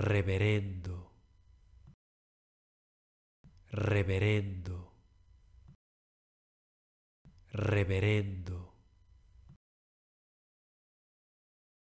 reverendo, reverendo, reverendo.